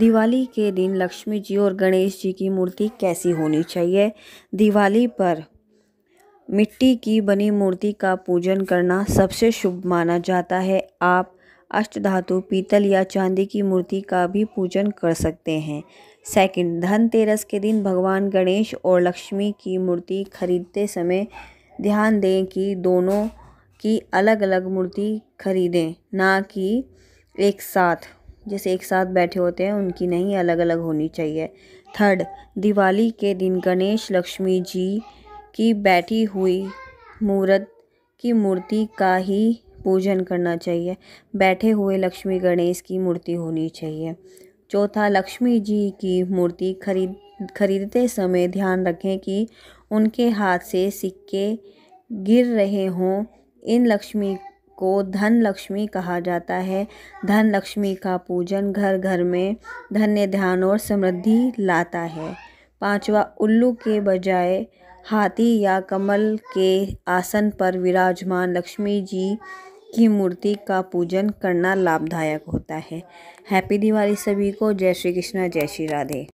दिवाली के दिन लक्ष्मी जी और गणेश जी की मूर्ति कैसी होनी चाहिए दिवाली पर मिट्टी की बनी मूर्ति का पूजन करना सबसे शुभ माना जाता है आप अष्ट धातु पीतल या चांदी की मूर्ति का भी पूजन कर सकते हैं सेकंड धनतेरस के दिन भगवान गणेश और लक्ष्मी की मूर्ति खरीदते समय ध्यान दें कि दोनों की अलग अलग मूर्ति खरीदें ना कि एक साथ जैसे एक साथ बैठे होते हैं उनकी नहीं अलग अलग होनी चाहिए थर्ड दिवाली के दिन गणेश लक्ष्मी जी की बैठी हुई मूर्त की मूर्ति का ही पूजन करना चाहिए बैठे हुए लक्ष्मी गणेश की मूर्ति होनी चाहिए चौथा लक्ष्मी जी की मूर्ति खरीद खरीदते समय ध्यान रखें कि उनके हाथ से सिक्के गिर रहे हों इन लक्ष्मी को धन लक्ष्मी कहा जाता है धन लक्ष्मी का पूजन घर घर में धन्य ध्यान और समृद्धि लाता है पांचवा उल्लू के बजाय हाथी या कमल के आसन पर विराजमान लक्ष्मी जी की मूर्ति का पूजन करना लाभदायक होता है हैप्पी दिवाली सभी को जय श्री कृष्णा जय श्री राधे